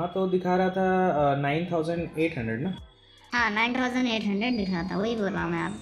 वहाँ तो दिखा रहा था नाइन थाउजेंड एट हंड्रेड ना हाँ नाइन थाउजेंड एट हंड्रेड दिख रहा था वही बोल रहा हूँ मैं आप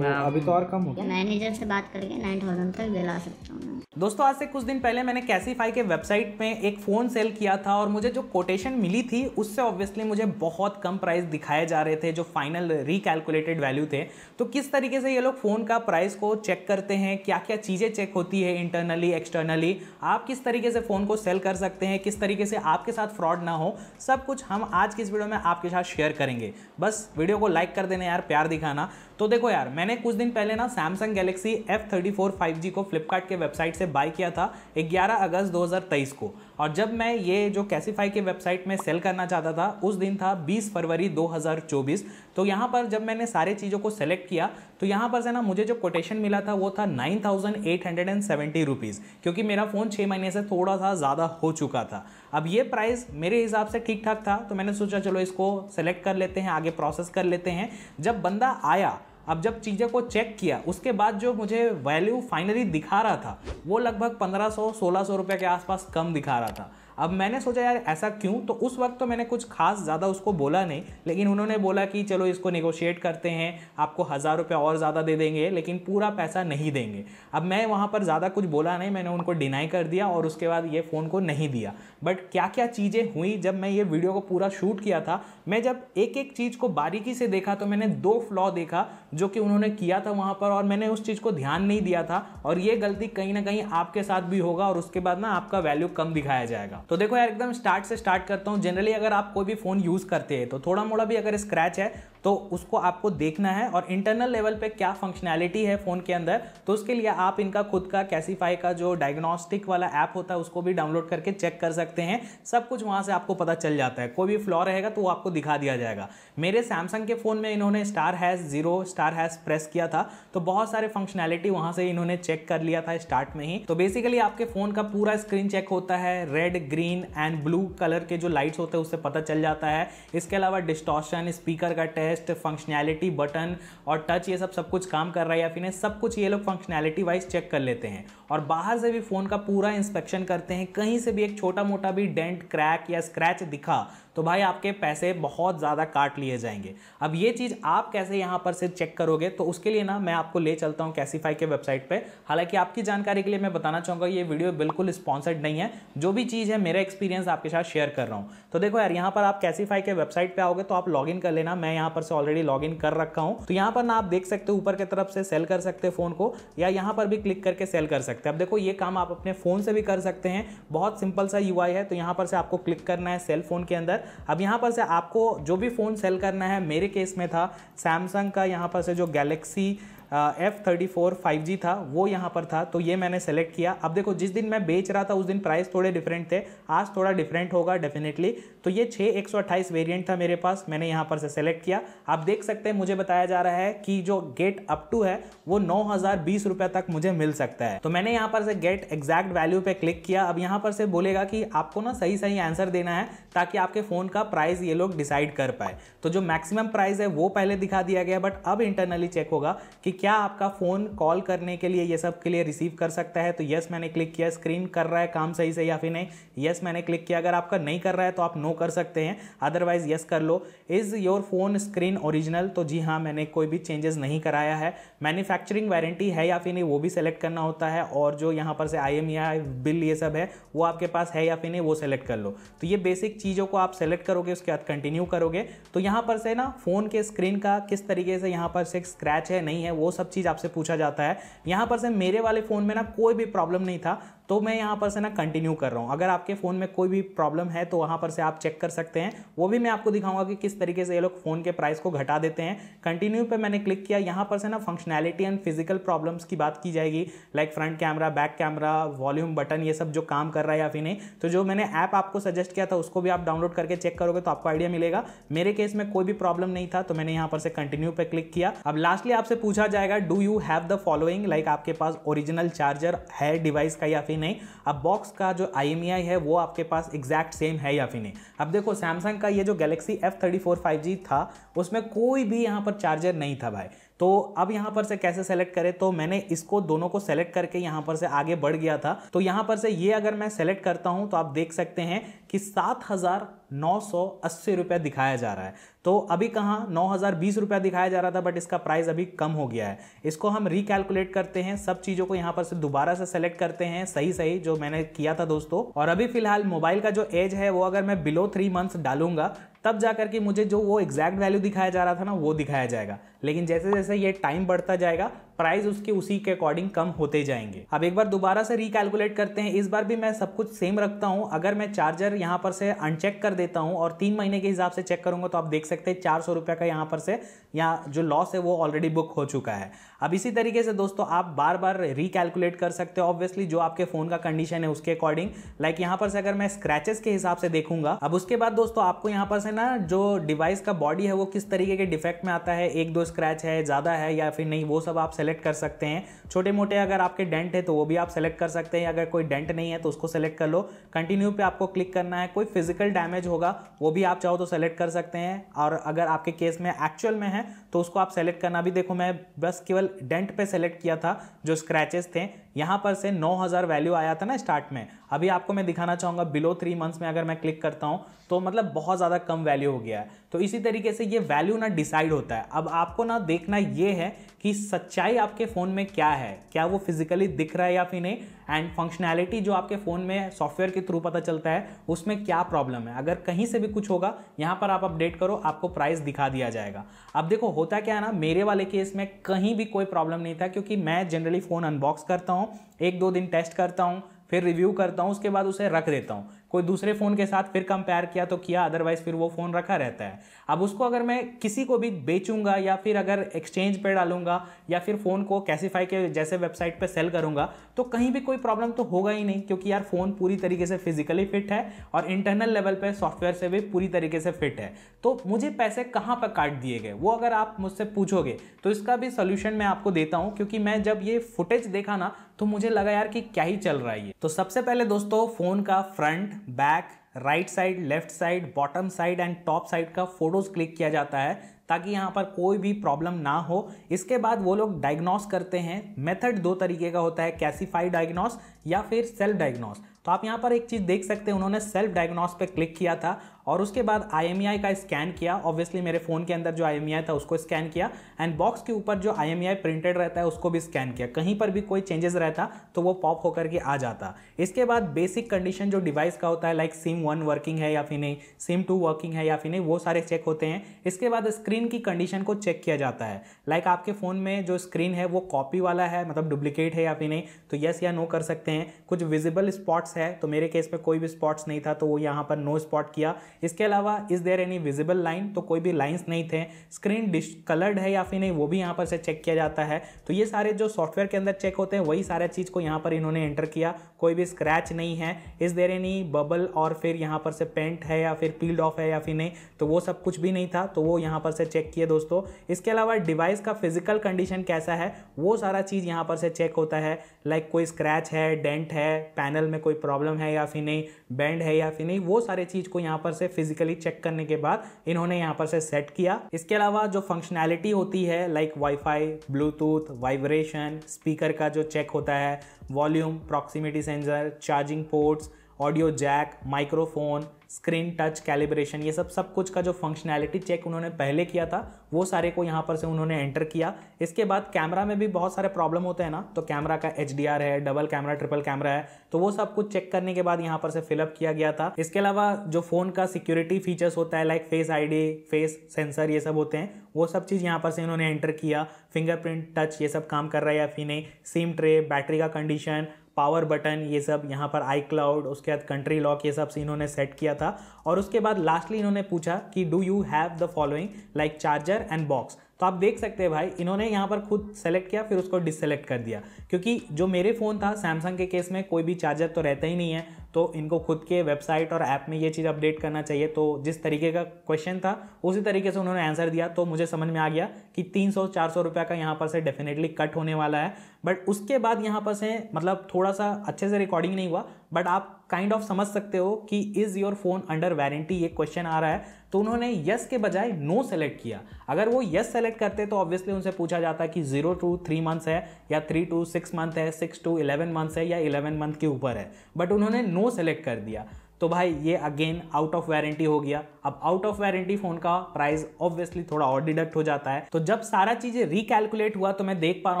अभी तो और कम हो गया मैनेजर से बात करके नाइन थाउजेंड तक दिला सकता हूँ दोस्तों आज से कुछ दिन पहले मैंने कैसीफाई के वेबसाइट पे एक फ़ोन सेल किया था और मुझे जो कोटेशन मिली थी उससे ऑब्वियसली मुझे बहुत कम प्राइस दिखाए जा रहे थे जो फाइनल रिकैलकुलेटेड वैल्यू थे तो किस तरीके से ये लोग फ़ोन का प्राइस को चेक करते हैं क्या क्या चीज़ें चेक होती है इंटरनली एक्सटर्नली आप किस तरीके से फ़ोन को सेल कर सकते हैं किस तरीके से आपके साथ फ्रॉड ना हो सब कुछ हम आज की इस वीडियो में आपके साथ शेयर करेंगे बस वीडियो को लाइक कर देना यार प्यार दिखाना तो देखो यार मैं मैंने कुछ दिन पहले ना Samsung Galaxy F thirty four five G को फ्लिपकार्ट के वेबसाइट से बाय किया था 11 अगस्त 2023 को और जब मैं ये जो कैसीफाई के वेबसाइट में सेल करना चाहता था उस दिन था 20 फरवरी 2024 तो यहाँ पर जब मैंने सारे चीज़ों को सेलेक्ट किया तो यहाँ पर से ना मुझे जो कोटेशन मिला था वो था nine thousand eight hundred and seventy rupees क्योंकि मेरा फ़ोन छः महीने से थोड़ा सा ज़्यादा हो चुका था अब ये प्राइस मेरे हिसाब से ठीक ठाक था तो मैंने सोचा चलो इसको सेलेक्ट कर लेते हैं आगे प्रोसेस कर लेते हैं जब बंदा आया अब जब चीज़ें को चेक किया उसके बाद जो मुझे वैल्यू फाइनली दिखा रहा था वो लगभग पंद्रह सौ सोलह सौ रुपये के आसपास कम दिखा रहा था अब मैंने सोचा यार ऐसा क्यों तो उस वक्त तो मैंने कुछ खास ज़्यादा उसको बोला नहीं लेकिन उन्होंने बोला कि चलो इसको नेगोशिएट करते हैं आपको हज़ार रुपये और ज़्यादा दे देंगे लेकिन पूरा पैसा नहीं देंगे अब मैं वहाँ पर ज़्यादा कुछ बोला नहीं मैंने उनको डिनाई कर दिया और उसके बाद ये फ़ोन को नहीं दिया बट क्या क्या चीज़ें हुई जब मैं ये वीडियो को पूरा शूट किया था मैं जब एक एक चीज़ को बारीकी से देखा तो मैंने दो फ्लॉ देखा जो कि उन्होंने किया था वहाँ पर और मैंने उस चीज़ को ध्यान नहीं दिया था और ये गलती कहीं ना कहीं आपके साथ भी होगा और उसके बाद ना आपका वैल्यू कम दिखाया जाएगा हूँ तो देखो यार एकदम स्टार्ट से स्टार्ट करता हूँ जनरली अगर आप कोई भी फ़ोन यूज़ करते हैं तो थोड़ा मोड़ा भी अगर स्क्रैच है तो उसको आपको देखना है और इंटरनल लेवल पे क्या फंक्शनैलिटी है फ़ोन के अंदर तो उसके लिए आप इनका खुद का कैसीफाई का जो डायग्नोस्टिक वाला ऐप होता है उसको भी डाउनलोड करके चेक कर सकते हैं सब कुछ वहां से आपको पता चल जाता है कोई भी फ्लॉ रहेगा तो वो आपको दिखा दिया जाएगा मेरे सैमसंग के फ़ोन में इन्होंने star hash zero star hash press किया था तो बहुत सारे फंक्शनैलिटी वहां से इन्होंने चेक कर लिया था स्टार्ट में ही तो बेसिकली आपके फ़ोन का पूरा स्क्रीन चेक होता है red green and blue colour के जो लाइट्स होते हैं उससे पता चल जाता है इसके अलावा डिस्टॉशन स्पीकर का टेस्ट फंक्शनैलिटी बटन और टच ये सब सब कुछ काम कर रहा है या फिर सब कुछ ये लोग फंक्शनैलिटी वाइज चेक कर लेते हैं और बाहर से भी फ़ोन का पूरा इंस्पेक्शन करते हैं कहीं से भी एक छोटा मोटा भी डेंट क्रैक या स्क्रैच दिखा तो भाई आपके पैसे बहुत ज़्यादा काट लिए जाएंगे अब ये चीज़ आप कैसे यहाँ पर से चेक करोगे तो उसके लिए ना मैं आपको ले चलता हूँ कैसीफाई के वेबसाइट पर हालांकि आपकी जानकारी के लिए मैं बताना चाहूँगा ये वीडियो बिल्कुल स्पॉन्सर्ड नहीं है जो भी चीज़ है मेरा एक्सपीरियंस आपके साथ शेयर कर रहा हूँ तो देखो यार यहाँ पर आप कैसीफाई के वेबसाइट पर आओगे तो आप लॉगिन कर लेना मैं यहाँ पर से ऑलरेडी लॉगिन कर रखा हूँ तो यहाँ पर ना आप देख सकते हो ऊपर की तरफ से सेल कर सकते फ़ोन को या यहाँ पर भी क्लिक करके सेल कर सकते हैं अब देखो ये काम आप अपने फ़ोन से भी कर सकते हैं बहुत सिंपल सा यू है तो यहाँ पर से आपको क्लिक करना है सेल फोन के अंदर अब यहाँ पर से आपको जो भी फ़ोन सेल करना है मेरे केस में था सैमसंग का यहाँ पर से जो Galaxy F thirty four five G था वो यहाँ पर था तो ये मैंने सेलेक्ट किया अब देखो जिस दिन मैं बेच रहा था उस दिन प्राइस थोड़े डिफरेंट थे आज थोड़ा डिफरेंट होगा डेफिनेटली तो ये छः एक सौ अट्ठाईस वेरियंट था मेरे पास मैंने यहाँ पर से सेलेक्ट किया आप देख सकते हैं मुझे बताया जा रहा है कि जो गेट अप टू है वो नौ हज़ार बीस रुपये तक मुझे मिल सकता है तो मैंने यहाँ पर से गेट एग्जैक्ट वैल्यू पर क्लिक किया अब यहाँ पर से बोलेगा कि आपको ना सही सही आंसर देना है ताकि आपके फ़ोन का प्राइस ये लोग डिसाइड कर पाए तो जो मैक्सिमम प्राइस है वो पहले दिखा दिया गया बट अब इंटरनली चेक होगा कि क्या आपका फ़ोन कॉल करने के लिए ये सब के लिए रिसीव कर सकता है तो यस मैंने क्लिक किया स्क्रीन कर रहा है काम सही से या फिर नहीं यस मैंने क्लिक किया अगर आपका नहीं कर रहा है तो आप नो कर सकते हैं अदरवाइज़ यस कर लो is your phone screen original तो जी हाँ मैंने कोई भी चेंजेस नहीं कराया है मैन्युफैक्चरिंग वारंटी है या फिर नहीं वो भी सेलेक्ट करना होता है और जो यहाँ पर से आई एम या बिल ये सब है वो आपके पास है या फिर नहीं वो सेलेक्ट कर लो तो ये बेसिक चीज़ों को आप सेलेक्ट करोगे उसके बाद कंटिन्यू करोगे तो यहाँ पर से ना फ़ोन के स्क्रीन का किस तरीके से यहाँ पर से स्क्रैच है नहीं है वो वो सब चीज़ आपसे पूछा जाता है यहाँ पर से मेरे वाले फ़ोन में ना कोई भी प्रॉब्लम नहीं था तो मैं यहाँ पर से ना कंटिन्यू कर रहा हूँ अगर आपके फ़ोन में कोई भी प्रॉब्लम है तो वहाँ पर से आप चेक कर सकते हैं वो भी मैं आपको दिखाऊंगा कि किस तरीके से ये लोग फ़ोन के प्राइस को घटा देते हैं कंटिन्यू पे मैंने क्लिक किया यहाँ पर से ना फंक्शनैलिटी एंड फिजिकल प्रॉब्लम्स की बात की जाएगी like front camera back camera volume button ये सब जो काम कर रहा है या फिर नहीं तो जो मैंने ऐप आपको सजेस्ट किया था उसको भी आप डाउनलोड करके चेक करोगे तो आपको आइडिया मिलेगा मेरे केस में कोई भी प्रॉब्लम नहीं था तो मैंने यहाँ पर से कंटिन्यू पे क्लिक किया अब लास्टली आपसे पूछा जाएगा do you have the following like आपके पास ओरिजिनल चार्जर है डिवाइस का या फिर ही नहीं अब बॉक्स का जो आई e है वो आपके पास एग्जैक्ट सेम है या फिर नहीं अब देखो सैमसंग का ये जो गैलेक्सी एफ थर्टी था उसमें कोई भी यहाँ पर चार्जर नहीं था भाई तो अब यहाँ पर से कैसे सेलेक्ट करें तो मैंने इसको दोनों को सेलेक्ट करके यहाँ पर से आगे बढ़ गया था तो यहाँ पर से ये अगर मैं सेलेक्ट करता हूँ तो आप देख सकते हैं कि सात हज़ार नौ सौ अस्सी रुपया दिखाया जा रहा है तो अभी कहाँ नौ हज़ार बीस रुपया दिखाया जा रहा था बट इसका प्राइस अभी कम हो गया है इसको हम रिकैलकुलेट करते हैं सब चीज़ों को यहाँ पर से दोबारा से सेलेक्ट करते हैं सही सही जो मैंने किया था दोस्तों और अभी फिलहाल मोबाइल का जो एज है वो अगर मैं बिलो थ्री मंथ्स डालूंगा तब जा के मुझे जो वो एग्जैक्ट वैल्यू दिखाया जा रहा था ना वो दिखाया जाएगा लेकिन जैसे जैसे ये टाइम बढ़ता जाएगा प्राइस उसके उसी के अकॉर्डिंग कम होते जाएंगे अब एक बार दोबारा से रिकैलकुलेट करते हैं इस बार भी मैं सब कुछ सेम रखता हूँ अगर मैं चार्जर यहां पर से अनचेक कर देता हूं और तीन महीने के हिसाब से चेक करूंगा तो आप देख सकते हैं चार सौ रुपया का यहाँ पर से यहाँ जो लॉस है वो ऑलरेडी बुक हो चुका है अब इसी तरीके से दोस्तों आप बार बार रिकैलकुलेट कर सकते हो ऑब्वियसली जो आपके फ़ोन का कंडीशन है उसके अकॉर्डिंग लाइक यहाँ पर से अगर मैं स्क्रैचेस के हिसाब से देखूंगा अब उसके बाद दोस्तों आपको यहाँ पर से ना जो डिवाइस का बॉडी है वो किस तरीके के डिफेक्ट में आता है एक दो स्क्रैच है ज़्यादा है या फिर नहीं वो सब आप सेलेक्ट कर सकते हैं छोटे मोटे अगर आपके डेंट है तो वो भी आप सेलेक्ट कर सकते हैं अगर कोई डेंट नहीं है तो उसको सेलेक्ट कर लो कंटिन्यू पे आपको क्लिक करना है कोई फिजिकल डैमेज होगा वो भी आप चाहो तो सेलेक्ट कर सकते हैं और अगर आपके केस में एक्चुअल में है तो उसको आप सेलेक्ट करना भी देखो मैं बस केवल डेंट पे सेलेक्ट किया था जो स्क्रैचेस थे यहाँ पर से 9000 वैल्यू आया था ना स्टार्ट में अभी आपको मैं दिखाना चाहूँगा बिलो थ्री मंथ्स में अगर मैं क्लिक करता हूँ तो मतलब बहुत ज़्यादा कम वैल्यू हो गया है तो इसी तरीके से ये वैल्यू ना डिसाइड होता है अब आपको ना देखना ये है कि सच्चाई आपके फ़ोन में क्या है क्या वो फिजिकली दिख रहा है या फिर नहीं एंड फंक्शनैलिटी जो आपके फ़ोन में सॉफ्टवेयर के थ्रू पता चलता है उसमें क्या प्रॉब्लम है अगर कहीं से भी कुछ होगा यहाँ पर आप अपडेट करो आपको प्राइस दिखा दिया जाएगा अब देखो होता क्या है ना मेरे वाले केस में कहीं भी कोई कोई प्रॉब्लम नहीं था क्योंकि मैं जनरली फ़ोन अनबॉक्स करता हूँ एक दो दिन टेस्ट करता हूँ फिर रिव्यू करता हूँ उसके बाद उसे रख देता हूँ कोई दूसरे फ़ोन के साथ फिर कंपेयर किया तो किया अदरवाइज़ फिर वो फ़ोन रखा रहता है अब उसको अगर मैं किसी को भी बेचूंगा या फिर अगर एक्सचेंज पे डालूंगा या फिर फ़ोन को कैसीफाई के जैसे वेबसाइट पे सेल करूंगा तो कहीं भी कोई प्रॉब्लम तो होगा ही नहीं क्योंकि यार फ़ोन पूरी तरीके से फिजिकली फिट है और इंटरनल लेवल पर सॉफ्टवेयर से भी पूरी तरीके से फिट है तो मुझे पैसे कहाँ पर काट दिए गए वो अगर आप मुझसे पूछोगे तो इसका भी सोल्यूशन मैं आपको देता हूँ क्योंकि मैं जब ये फुटेज देखा ना तो मुझे लगा यार कि क्या ही चल रहा है ये तो सबसे पहले दोस्तों फ़ोन का front back right side left side bottom side and top side का फोटोज़ क्लिक किया जाता है ताकि यहाँ पर कोई भी प्रॉब्लम ना हो इसके बाद वो लोग डायग्नोस करते हैं मेथड दो तरीके का होता है कैसीफाई डायग्नोस या फिर सेल्फ डायग्नोस तो आप यहाँ पर एक चीज़ देख सकते हैं उन्होंने सेल्फ डायग्नोस पे क्लिक किया था और उसके बाद आई e का स्कैन किया ऑब्वियसली मेरे फ़ोन के अंदर जो आई e था उसको स्कैन किया एंड बॉक्स के ऊपर जो आई प्रिंटेड e रहता है उसको भी स्कैन किया कहीं पर भी कोई चेंजेस रहता तो वो पॉप होकर के आ जाता इसके बाद बेसिक कंडीशन जो डिवाइस का होता है लाइक सिम वन वर्किंग है या फिर नहीं सिम टू वर्किंग है या फिर नहीं वो सारे चेक होते हैं इसके बाद स्क्रीन की कंडीशन को चेक किया जाता है लाइक आपके फ़ोन में जो स्क्रीन है वो कॉपी वाला है मतलब डुप्लीकेट है या फिर नहीं तो येस या नो कर सकते हैं हैं कुछ विजिबल स्पॉट्स है तो मेरे केस में कोई भी स्पॉट्स नहीं था तो वो यहाँ पर नो स्पॉट किया इसके अलावा is there any visible line तो कोई भी लाइंस नहीं थे स्क्रीन डिश कलर्ड है या फिर नहीं वो भी यहाँ पर से चेक किया जाता है तो ये सारे जो सॉफ्टवेयर के अंदर चेक होते हैं वही सारे चीज़ को यहाँ पर इन्होंने एंटर किया कोई भी स्क्रैच नहीं है इस देर एनी बबल और फिर यहाँ पर से पेंट है या फिर पील्ड ऑफ है या फिर नहीं तो वो सब कुछ भी नहीं था तो वो यहाँ पर से चेक किए दोस्तों इसके अलावा डिवाइस का फिजिकल कंडीशन कैसा है वो सारा चीज़ यहाँ पर से चेक होता है लाइक like कोई स्क्रैच है डेंट है पैनल में कोई प्रॉब्लम है या फिर नहीं बेंड है या फिर नहीं वो सारे चीज़ को यहाँ पर से फिजिकली चेक करने के बाद इन्होंने यहाँ पर से सेट किया इसके अलावा जो फंक्शनैलिटी होती है like wifi Bluetooth vibration speaker का जो चेक होता है volume proximity sensor charging ports audio jack microphone screen touch calibration ये सब सब कुछ का जो फंक्शनैलिटी चेक उन्होंने पहले किया था वो सारे को यहाँ पर से उन्होंने एंटर किया इसके बाद कैमरा में भी बहुत सारे प्रॉब्लम होते हैं ना तो कैमरा का एच है डबल कैमरा ट्रिपल कैमरा है तो वो सब कुछ चेक करने के बाद यहाँ पर से फिलअप किया गया था इसके अलावा जो फ़ोन का सिक्योरिटी फीचर्स होता है like face I face sensor ये सब होते हैं वो सब चीज़ यहाँ पर से इन्होंने एंटर किया फिंगरप्रिंट टच ये सब काम कर रहा है या फिर नहीं सिम ट्रे बैटरी का कंडीशन पावर बटन ये सब यहाँ पर आई क्लाउड उसके बाद कंट्री लॉक ये सब इन्होंने सेट किया था और उसके बाद लास्टली इन्होंने पूछा कि do you have the following like charger and box तो आप देख सकते हैं भाई इन्होंने यहाँ पर खुद सेलेक्ट किया फिर उसको डिससेलेक्ट कर दिया क्योंकि जो मेरे फ़ोन था सैमसंग के केस में कोई भी चार्जर तो रहता ही नहीं है तो इनको खुद के वेबसाइट और ऐप में ये चीज़ अपडेट करना चाहिए तो जिस तरीके का क्वेश्चन था उसी तरीके से उन्होंने आंसर दिया तो मुझे समझ में आ गया कि 300-400 रुपया का यहाँ पर से डेफिनेटली कट होने वाला है बट उसके बाद यहाँ पर से मतलब थोड़ा सा अच्छे से रिकॉर्डिंग नहीं हुआ बट आप काइंड ऑफ समझ सकते हो कि is your phone under warranty ये क्वेश्चन आ रहा है तो उन्होंने यस के बजाय नो सेलेक्ट किया अगर वो यस सेलेक्ट करते तो ऑब्वियसली उनसे पूछा जाता कि जीरो टू थ्री मंथ्स है या थ्री टू सिक्स मंथ है सिक्स टू इलेवन मंथ्स है या इलेवन मंथ के ऊपर है बट उन्होंने नो सेलेक्ट कर दिया तो भाई ये अगेन आउट ऑफ वारंटी हो गया अब आउट ऑफ वारंटी फोन का प्राइस ऑब्वियसली थोड़ा और डिडक्ट हो जाता है तो जब सारा चीजें रिकैलकुलेट हुआ तो मैं देख पा रहा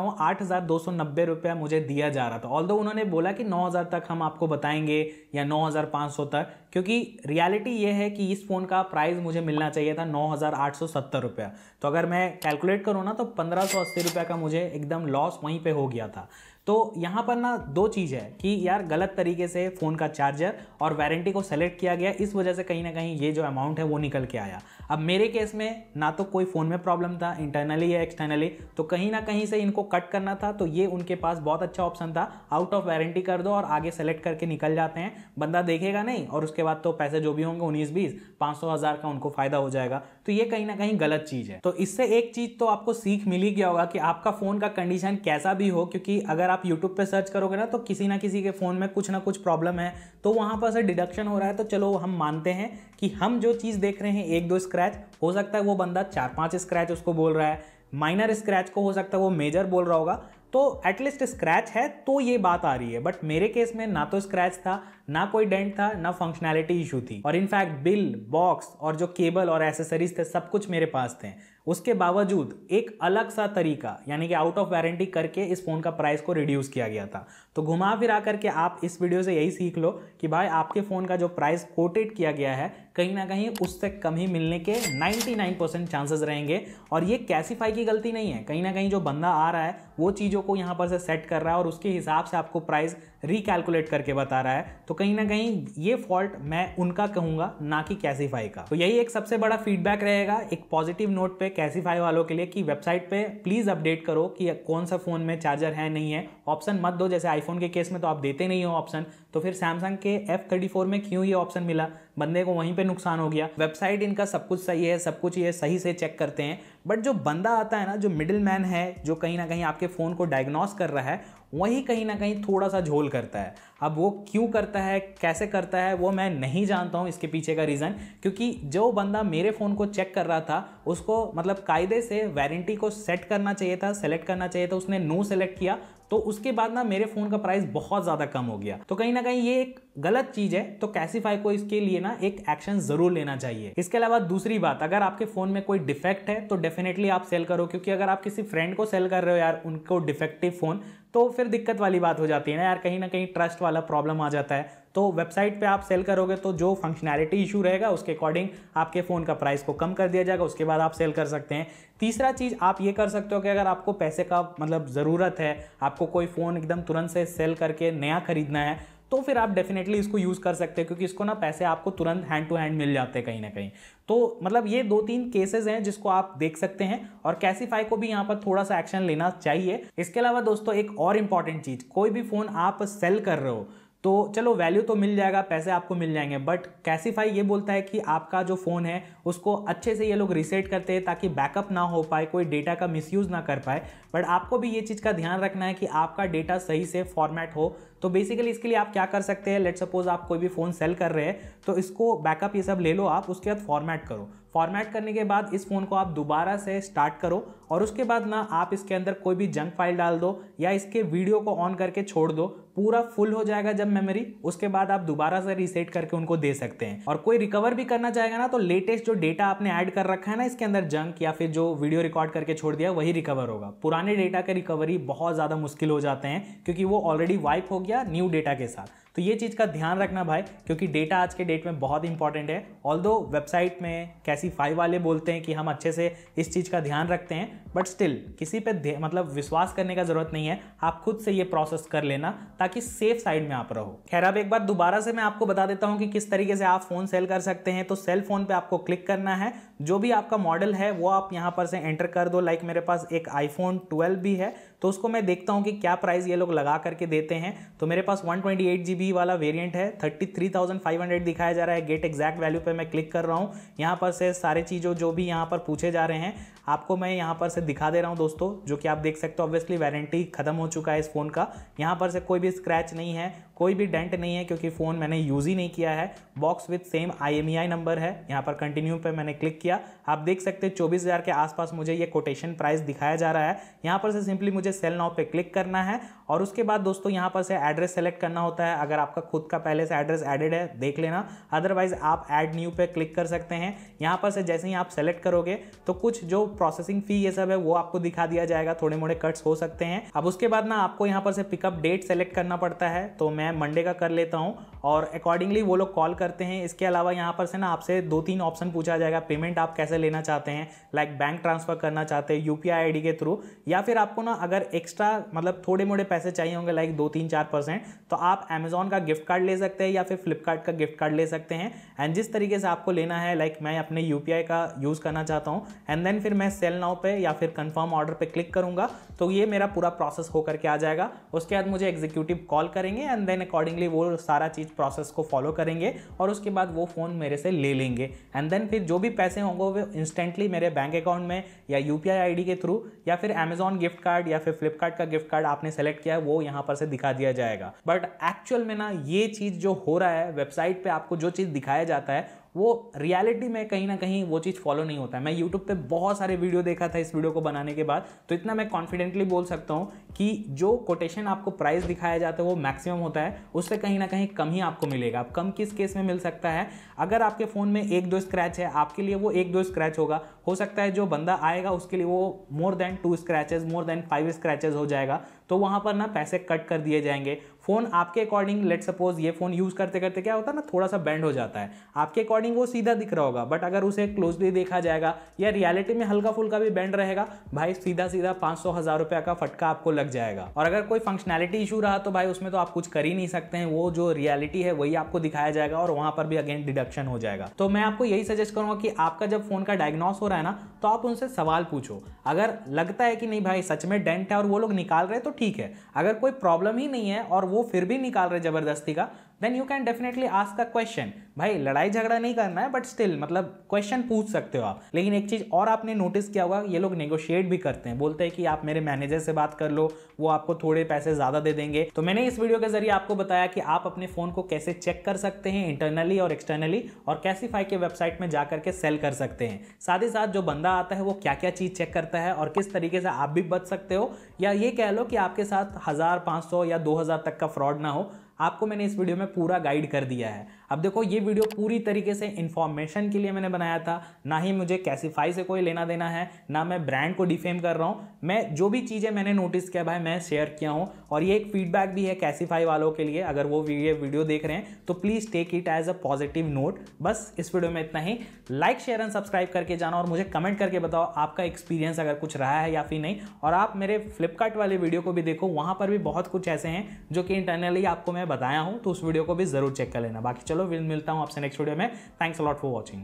हूँ आठ हजार दो सौ नब्बे रुपया मुझे दिया जा रहा था ऑल उन्होंने बोला कि नौ हजार तक हम आपको बताएंगे या नौ हजार पाँच सौ तक क्योंकि रियलिटी ये है कि इस फोन का प्राइस मुझे मिलना चाहिए था नौ हजार आठ सौ सत्तर रुपया तो अगर मैं कैलकुलेट करूँ ना तो पंद्रह सौ अस्सी रुपया का मुझे एकदम लॉस वहीं पर हो गया था तो यहाँ पर ना दो चीज़ है कि यार गलत तरीके से फ़ोन का चार्जर और वारंटी को सेलेक्ट किया गया इस वजह से कहीं ना कहीं ये जो अमाउंट है वो निकल के आया अब मेरे केस में ना तो कोई फ़ोन में प्रॉब्लम था इंटरनली या एक्सटर्नली तो कहीं ना कहीं से इनको कट करना था तो ये उनके पास बहुत अच्छा ऑप्शन था आउट ऑफ वारंटी कर दो और आगे सेलेक्ट करके निकल जाते हैं बंदा देखेगा नहीं और उसके बाद तो पैसे जो भी होंगे उन्नीस बीस पाँच सौ हज़ार का उनको फ़ायदा हो जाएगा तो ये कहीं ना कहीं गलत चीज़ है तो इससे एक चीज़ तो आपको सीख मिल ही गया होगा कि आपका फ़ोन का कंडीशन कैसा भी हो क्योंकि अगर आप यूट्यूब पर सर्च करोगे ना तो किसी ना किसी के फ़ोन में कुछ ना कुछ प्रॉब्लम है तो वहाँ पर डिडक्शन हो रहा है तो चलो हम मानते हैं कि हम जो चीज़ देख रहे हैं एक दो स्क्रैच हो सकता है वो बंदा चार पांच स्क्रैच उसको बोल रहा है माइनर स्क्रैच को हो सकता है वो मेजर बोल रहा होगा तो एटलीस्ट स्क्रैच है तो ये बात आ रही है बट मेरे केस में ना तो स्क्रैच था ना कोई डेंट था ना फंक्शनैलिटी इशू थी और इनफैक्ट बिल बॉक्स और जो केबल और एसेसरीज थे सब कुछ मेरे पास थे उसके बावजूद एक अलग सा तरीका यानी कि आउट ऑफ वारंटी करके इस फ़ोन का प्राइस को रिड्यूस किया गया था तो घुमा फिरा करके आप इस वीडियो से यही सीख लो कि भाई आपके फ़ोन का जो प्राइस कोटेड किया गया है कहीं ना कहीं उससे कम ही मिलने के 99 परसेंट चांसेस रहेंगे और ये कैसीफाई की गलती नहीं है कहीं ना कहीं जो बंदा आ रहा है वो चीज़ों को यहाँ पर से सेट कर रहा है और उसके हिसाब से आपको प्राइस रिकैलकुलेट करके बता रहा है तो कहीं ना कहीं ये फॉल्ट मैं उनका कहूँगा ना कि कैसीफाई का तो यही एक सबसे बड़ा फीडबैक रहेगा एक पॉजिटिव नोट पे कैसीफाई वालों के लिए कि वेबसाइट पे प्लीज़ अपडेट करो कि कौन सा फ़ोन में चार्जर है नहीं है ऑप्शन मत दो जैसे आईफोन के केस में तो आप देते नहीं हो ऑप्शन तो फिर सैमसंग के एफ में क्यों ये ऑप्शन मिला बंदे को वहीं पे नुकसान हो गया वेबसाइट इनका सब कुछ सही है सब कुछ ये सही से चेक करते हैं बट जो बंदा आता है ना जो मिडिल मैन है जो कहीं ना कहीं आपके फ़ोन को डायग्नोस कर रहा है वहीं कहीं ना कहीं थोड़ा सा झोल करता है अब वो क्यों करता है कैसे करता है वो मैं नहीं जानता हूँ इसके पीछे का रीज़न क्योंकि जो बंदा मेरे फ़ोन को चेक कर रहा था उसको मतलब कायदे से वारंटी को सेट करना चाहिए था सेलेक्ट करना चाहिए था उसने नो सेलेक्ट किया तो उसके बाद ना मेरे फ़ोन का प्राइस बहुत ज़्यादा कम हो गया तो कहीं ना कहीं ये एक गलत चीज़ है तो कैसीफाई को इसके लिए ना एक एक्शन ज़रूर लेना चाहिए इसके अलावा दूसरी बात अगर आपके फ़ोन में कोई डिफेक्ट है तो डेफिनेटली आप सेल करो क्योंकि अगर आप किसी फ्रेंड को सेल कर रहे हो यार उनको डिफेक्टिव फ़ोन तो फिर दिक्कत वाली बात हो जाती है ना यार कहीं ना कहीं ट्रस्ट वाला प्रॉब्लम आ जाता है तो वेबसाइट पे आप सेल करोगे तो जो फंक्शनैलिटी इशू रहेगा उसके अकॉर्डिंग आपके फ़ोन का प्राइस को कम कर दिया जाएगा उसके बाद आप सेल कर सकते हैं तीसरा चीज़ आप ये कर सकते हो कि अगर आपको पैसे का मतलब ज़रूरत है आपको कोई फ़ोन एकदम तुरंत से सेल करके नया खरीदना है तो फिर आप डेफिनेटली इसको यूज़ कर सकते हैं क्योंकि इसको ना पैसे आपको तुरंत हैंड टू हैंड मिल जाते हैं कहीं ना कहीं तो मतलब ये दो तीन केसेस हैं जिसको आप देख सकते हैं और कैसीफाई को भी यहाँ पर थोड़ा सा एक्शन लेना चाहिए इसके अलावा दोस्तों एक और इम्पॉर्टेंट चीज़ कोई भी फ़ोन आप सेल कर रहे हो तो चलो वैल्यू तो मिल जाएगा पैसे आपको मिल जाएंगे बट कैसीफाई ये बोलता है कि आपका जो फ़ोन है उसको अच्छे से ये लोग रिसेट करते हैं ताकि बैकअप ना हो पाए कोई डेटा का मिसयूज़ ना कर पाए बट आपको भी ये चीज़ का ध्यान रखना है कि आपका डेटा सही से फॉर्मेट हो तो बेसिकली इसके लिए आप क्या कर सकते हैं लेट सपोज आप कोई भी फ़ोन सेल कर रहे हैं तो इसको बैकअप ये सब ले लो आप उसके बाद फॉर्मेट करो फॉर्मेट करने के बाद इस फ़ोन को आप दोबारा से स्टार्ट करो और उसके बाद ना आप इसके अंदर कोई भी जंक फाइल डाल दो या इसके वीडियो को ऑन करके छोड़ दो पूरा फुल हो जाएगा जब मेमोरी उसके बाद आप दोबारा से रीसेट करके उनको दे सकते हैं और कोई रिकवर भी करना चाहेगा ना तो लेटेस्ट जो डेटा आपने ऐड कर रखा है ना इसके अंदर जंक या फिर जो वीडियो रिकॉर्ड करके छोड़ दिया वही रिकवर होगा पुराने डेटा के रिकवरी बहुत ज़्यादा मुश्किल हो जाते हैं क्योंकि वो ऑलरेडी वाइप हो गया क्या न्यू डेटा के साथ तो ये चीज़ का ध्यान रखना भाई क्योंकि डेटा आज के डेट में बहुत इंपॉर्टेंट है ऑल वेबसाइट में कैसी फाइव वाले बोलते हैं कि हम अच्छे से इस चीज़ का ध्यान रखते हैं बट स्टिल किसी पे मतलब विश्वास करने का ज़रूरत नहीं है आप खुद से ये प्रोसेस कर लेना ताकि सेफ साइड में आप रहो खैर अब एक बार दोबारा से मैं आपको बता देता हूँ कि किस तरीके से आप फ़ोन सेल कर सकते हैं तो सेल फोन पर आपको क्लिक करना है जो भी आपका मॉडल है वो आप यहाँ पर से एंटर कर दो लाइक मेरे पास एक आईफोन ट्वेल्व भी है तो उसको मैं देखता हूँ कि क्या प्राइस ये लोग लगा करके देते हैं तो मेरे पास one twenty eight G B वाला वेरिएंट है 33,500 दिखाया जा रहा है गेट एग्जैक्ट वैल्यू पे मैं क्लिक कर रहा हूँ यहाँ पर से सारे चीज़ों जो भी यहाँ पर पूछे जा रहे हैं आपको मैं यहाँ पर से दिखा दे रहा हूँ दोस्तों जो कि आप देख सकते हो ऑब्वियसली वारंटी खत्म हो चुका है इस फ़ोन का यहाँ पर से कोई भी स्क्रैच नहीं है कोई भी डेंट नहीं है क्योंकि फ़ोन मैंने यूज़ ही नहीं किया है box with same I e number है यहाँ पर कंटिन्यू पे मैंने क्लिक किया आप देख सकते हैं चौबीस के आसपास मुझे ये कोटेशन प्राइस दिखाया जा रहा है यहाँ पर से सिंपली मुझे सेल नाउ पे क्लिक करना है और उसके बाद दोस्तों यहाँ पर से एड्रेस सेलेक्ट करना होता है अगर आपका खुद का पहले से एड्रेस एडेड है देख लेना अदरवाइज आप एड न्यू पे क्लिक कर सकते हैं यहाँ पर से जैसे ही आप सेलेक्ट करोगे तो कुछ जो प्रोसेसिंग फी ये सब है वो आपको दिखा दिया जाएगा थोड़े मोड़े कट्स हो सकते हैं अब उसके बाद ना आपको यहाँ पर से पिकअप डेट सेलेक्ट करना पड़ता है तो मैं मैं मंडे का कर लेता हूँ और अकॉर्डिंगली वो लोग कॉल करते हैं इसके अलावा यहाँ पर से ना आपसे दो तीन ऑप्शन पूछा जाएगा पेमेंट आप कैसे लेना चाहते हैं लाइक बैंक ट्रांसफ़र करना चाहते हैं यू पी के थ्रू या फिर आपको ना अगर एक्स्ट्रा मतलब थोड़े मोड़े पैसे चाहिए होंगे लाइक दो तीन चार परसेंट तो आप अमेजोन का गिफ्ट कार्ड ले सकते हैं या फिर फ्लिपकार्ट का गिफ्ट कार्ड ले सकते हैं एंड जिस तरीके से आपको लेना है लाइक मैं अपने यू का यूज़ करना चाहता हूँ एंड देन फिर मैं सेल नाउ पर या फिर कन्फर्म ऑर्डर पर क्लिक करूँगा तो ये मेरा पूरा प्रोसेस होकर के आ जाएगा उसके बाद मुझे एग्जीक्यूटिव कॉल करेंगे एंड देन अकॉर्डिंगली वो सारा चीज़ प्रोसेस को फॉलो करेंगे और उसके बाद वो फ़ोन मेरे से ले लेंगे एंड देन फिर जो भी पैसे होंगे वो इंस्टेंटली मेरे बैंक अकाउंट में या यू पी के थ्रू या फिर अमेजोन गिफ्ट कार्ड या फिर फ्लिपकार्ट का गिफ्ट कार्ड आपने सेलेक्ट किया है वो यहाँ पर से दिखा दिया जाएगा बट एक्चुअल में ना ये चीज़ जो हो रहा है वेबसाइट पर आपको जो चीज़ दिखाया जाता है वो रियलिटी में कहीं ना कहीं वो चीज़ फॉलो नहीं होता है मैं यूट्यूब पर बहुत सारे वीडियो देखा था इस वीडियो को बनाने के बाद तो इतना मैं कॉन्फिडेंटली बोल सकता हूँ कि जो कोटेशन आपको प्राइस दिखाया जाता है वो मैक्सिमम होता है उससे कहीं ना कहीं कम ही आपको मिलेगा आप कम किस केस में मिल सकता है अगर आपके फ़ोन में एक दो स्क्रैच है आपके लिए वो एक दो स्क्रैच होगा हो सकता है जो बंदा आएगा उसके लिए वो more than two scratches more than five scratches हो जाएगा तो वहाँ पर ना पैसे कट कर दिए जाएंगे फ़ोन आपके अकॉर्डिंग लेट सपोज ये फ़ोन यूज़ करते करते क्या होता है ना थोड़ा सा बैंड हो जाता है आपके अकॉर्डिंग वो सीधा दिख रहा होगा बट अगर उसे क्लोजली देखा जाएगा या रियलिटी में हल्का फुल्का भी बैंड रहेगा भाई सीधा सीधा पाँच सौ हज़ार रुपये का फटका आपको लग जाएगा और अगर कोई फंक्शनैलिटी इशू रहा तो भाई उसमें तो आप कुछ कर ही नहीं सकते हैं वो जो रियलिटी है वही आपको दिखाया जाएगा और वहाँ पर भी अगेन डिडक्शन हो जाएगा तो मैं आपको यही सजेस्ट करूँगा कि आपका जब फ़ोन का डायग्नोस हो रहा है ना तो आप उनसे सवाल पूछो अगर लगता है कि नहीं भाई सच में डेंट है और वो लोग निकाल रहे तो ठीक है अगर कोई प्रॉब्लम ही नहीं है और वो फिर भी निकाल रहे ज़बरदस्ती का then you can definitely ask a question भाई लड़ाई झगड़ा नहीं करना है बट स्टिल मतलब क्वेश्चन पूछ सकते हो आप लेकिन एक चीज़ और आपने नोटिस किया होगा ये लोग नेगोशिएट भी करते हैं बोलते हैं कि आप मेरे मैनेजर से बात कर लो वो आपको थोड़े पैसे ज़्यादा दे देंगे तो मैंने इस वीडियो के जरिए आपको बताया कि आप अपने फ़ोन को कैसे चेक कर सकते हैं इंटरनली और एक्सटर्नली और कैसीफाई के वेबसाइट में जा करके सेल कर सकते हैं साथ ही साथ जो बंदा आता है वो क्या क्या चीज़ चेक करता है और किस तरीके से आप भी बच सकते हो या ये कह लो कि आपके साथ हज़ार पाँच सौ या दो हज़ार तक का फ्रॉड ना हो आपको मैंने इस वीडियो में पूरा गाइड कर दिया है अब देखो ये वीडियो पूरी तरीके से इन्फॉर्मेशन के लिए मैंने बनाया था ना ही मुझे कैसीफाई से कोई लेना देना है ना मैं ब्रांड को डिफेम कर रहा हूँ मैं जो भी चीज़ें मैंने नोटिस किया भाई मैं शेयर किया हूँ और ये एक फीडबैक भी है कैसीफाई वालों के लिए अगर वो ये वीडियो देख रहे हैं तो please take it as a positive note बस इस वीडियो में इतना ही लाइक शेयर एंड सब्सक्राइब करके जाना और मुझे कमेंट करके बताओ आपका एक्सपीरियंस अगर कुछ रहा है या फिर नहीं और आप मेरे फ्लिपकार्ट वाले वीडियो को भी देखो वहाँ पर भी बहुत कुछ ऐसे हैं जो कि इंटरनली आपको मैं बताया हूँ तो उस वीडियो को भी जरूर चेक कर लेना बाकी चलो मिलता हूँ आपसे नेक्स्ट वीडियो में थैंक्स अलॉट फॉर वॉचिंग